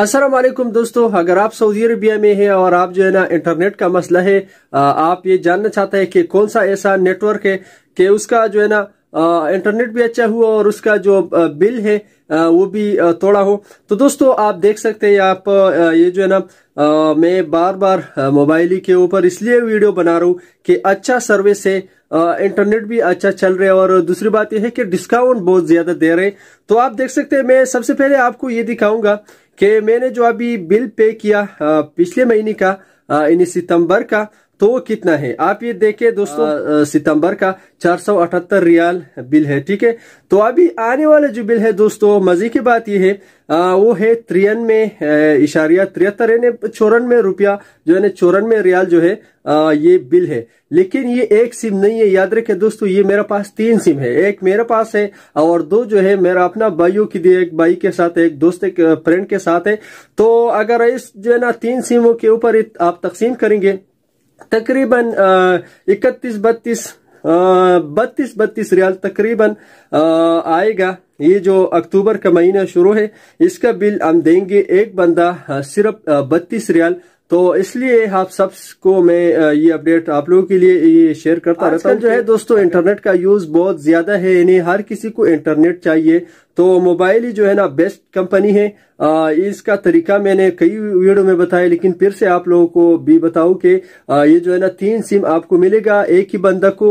असलम दोस्तों अगर आप सऊदी अरबिया में हैं और आप जो है ना इंटरनेट का मसला है आप ये जानना चाहते हैं कि कौन सा ऐसा नेटवर्क है कि उसका जो है ना इंटरनेट भी अच्छा हुआ और उसका जो बिल है वो भी थोड़ा हो तो दोस्तों आप देख सकते हैं आप ये जो है ना मैं बार बार मोबाइल के ऊपर इसलिए वीडियो बना रहा हूँ कि अच्छा सर्विस है इंटरनेट भी अच्छा चल रहा है और दूसरी बात यह है कि डिस्काउंट बहुत ज्यादा दे रहे हैं तो आप देख सकते हैं मैं सबसे पहले आपको ये दिखाऊंगा कि मैंने जो अभी बिल पे किया पिछले महीने का यानी सितंबर का तो वो कितना है आप ये देखिए दोस्तों सितंबर का चार रियाल बिल है ठीक है तो अभी आने वाला जो बिल है दोस्तों मजे की बात ये है आ, वो है में इशारिया त्रिहत्तर यानी में रुपया जो है में रियाल जो है आ, ये बिल है लेकिन ये एक सिम नहीं है याद रखे दोस्तों ये मेरे पास तीन सिम है एक मेरे पास है और दो जो है मेरा अपना भाइयों की दी एक भाई के साथ एक दोस्त एक फ्रेंड के साथ है तो अगर इस जो है ना तीन सिमों के ऊपर आप तकसीम करेंगे तकरीबन इकतीस बत्तीस बत्तीस बत्तीस रियाल तकरीबन आएगा ये जो अक्टूबर का महीना शुरू है इसका बिल हम देंगे एक बंदा हाँ, सिर्फ बत्तीस रियाल तो इसलिए आप हाँ सब को मैं ये अपडेट आप लोगों के लिए ये शेयर करता रहता हूँ जो है दोस्तों इंटरनेट का यूज बहुत ज्यादा है यानी हर किसी को इंटरनेट चाहिए तो मोबाइल ही जो है ना बेस्ट कंपनी है आ, इसका तरीका मैंने कई वीडियो में बताया लेकिन फिर से आप लोगों को भी बताऊं कि ये जो है ना तीन सिम आपको मिलेगा एक ही बंदा को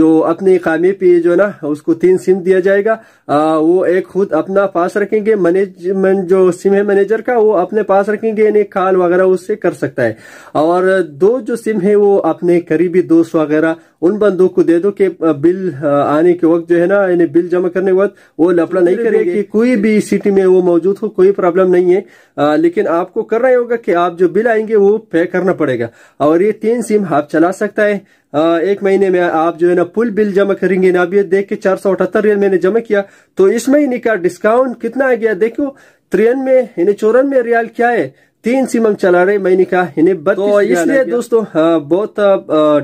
जो अपने कामे पे जो है ना उसको तीन सिम दिया जाएगा आ, वो एक खुद अपना पास रखेंगे मैनेजमेंट जो सिम है मैनेजर का वो अपने पास रखेंगे यानी कॉल वगैरह उससे कर सकता है और दो जो सिम है वो अपने करीबी दोस्त वगैरह उन बंदों को दे दो कि बिल आने के वक्त जो है ना यानी बिल जमा करने के वक्त वो लपड़ा नहीं करेगा कि कोई भी सिटी में वो मौजूद हो कोई प्रॉब्लम नहीं है आ, लेकिन आपको करना ही होगा कि आप जो बिल आएंगे वो पे करना पड़ेगा और ये तीन सिम आप चला सकता है एक महीने में आप जो है ना पुल बिल जमा करेंगे ना अभी देख के चार सौ अठहत्तर रियल मैंने जमा किया तो इस महीने का डिस्काउंट कितना आ गया देखो तिरानवे यानी चौरानवे रियाल क्या है तीन सिमम चला रहे महीने का इन्हें तो इसलिए दोस्तों बहुत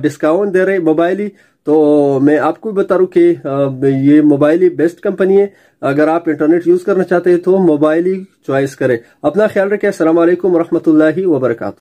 डिस्काउंट दे रहे मोबाइल ही तो मैं आपको भी बता रू कि ये मोबाइल ही बेस्ट कंपनी है अगर आप इंटरनेट यूज करना चाहते हैं तो मोबाइल ही चॉइस करें अपना ख्याल रखें असल वरहमत ला वबरकू